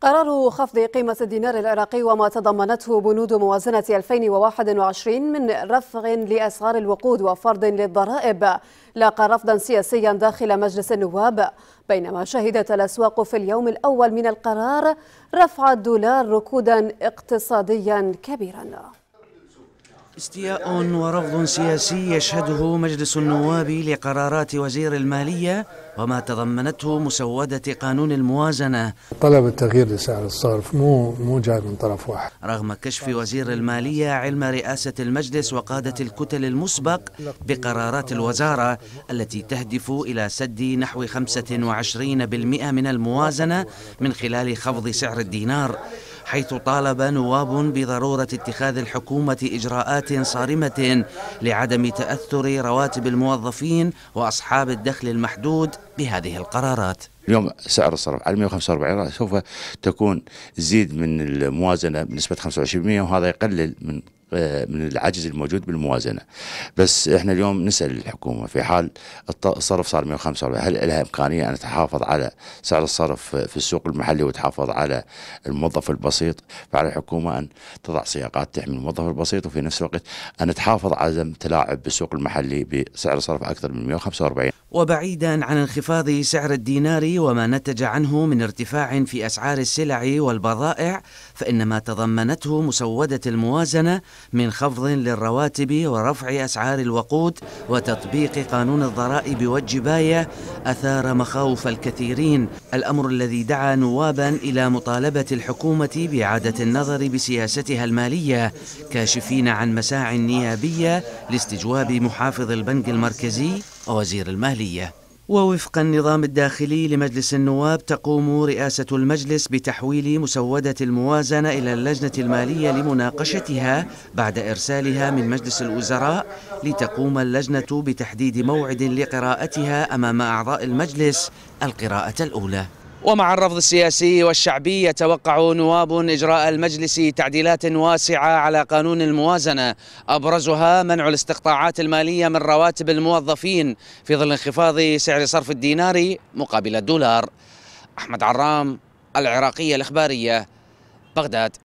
قرار خفض قيمة الدينار العراقي وما تضمنته بنود موازنة 2021 من رفع لأسعار الوقود وفرض للضرائب لاقى رفضا سياسيا داخل مجلس النواب بينما شهدت الأسواق في اليوم الأول من القرار رفع الدولار ركودا اقتصاديا كبيرا استياء ورفض سياسي يشهده مجلس النواب لقرارات وزير المالية وما تضمنته مسودة قانون الموازنة طلب التغيير لسعر الصرف مو مو جاي من طرف واحد رغم كشف وزير المالية علم رئاسة المجلس وقادة الكتل المسبق بقرارات الوزارة التي تهدف إلى سد نحو 25% من الموازنة من خلال خفض سعر الدينار حيث طالب نواب بضرورة اتخاذ الحكومة إجراءات صارمة لعدم تأثر رواتب الموظفين وأصحاب الدخل المحدود بهذه القرارات اليوم سعر الصرف على 145 سوف تكون تزيد من الموازنه بنسبه 25% وهذا يقلل من آه، من العجز الموجود بالموازنه. بس احنا اليوم نسال الحكومه في حال الصرف صار 145 هل لها امكانيه ان تحافظ على سعر الصرف في السوق المحلي وتحافظ على الموظف البسيط؟ فعلى الحكومه ان تضع سياقات تحمي الموظف البسيط وفي نفس الوقت ان تحافظ على عدم تلاعب بالسوق المحلي بسعر صرف اكثر من 145. وبعيدا عن انخفاض سعر الدينار وما نتج عنه من ارتفاع في اسعار السلع والبضائع فان ما تضمنته مسوده الموازنه من خفض للرواتب ورفع اسعار الوقود وتطبيق قانون الضرائب والجبايه اثار مخاوف الكثيرين الامر الذي دعا نوابا الى مطالبه الحكومه باعاده النظر بسياستها الماليه كاشفين عن مساع نيابيه لاستجواب محافظ البنك المركزي ووزير المالية ووفق النظام الداخلي لمجلس النواب تقوم رئاسة المجلس بتحويل مسودة الموازنة إلى اللجنة المالية لمناقشتها بعد إرسالها من مجلس الوزراء لتقوم اللجنة بتحديد موعد لقراءتها أمام أعضاء المجلس القراءة الأولى ومع الرفض السياسي والشعبي يتوقع نواب إجراء المجلس تعديلات واسعة على قانون الموازنة أبرزها منع الاستقطاعات المالية من رواتب الموظفين في ظل انخفاض سعر صرف الدينار مقابل الدولار أحمد عرام العراقية الإخبارية بغداد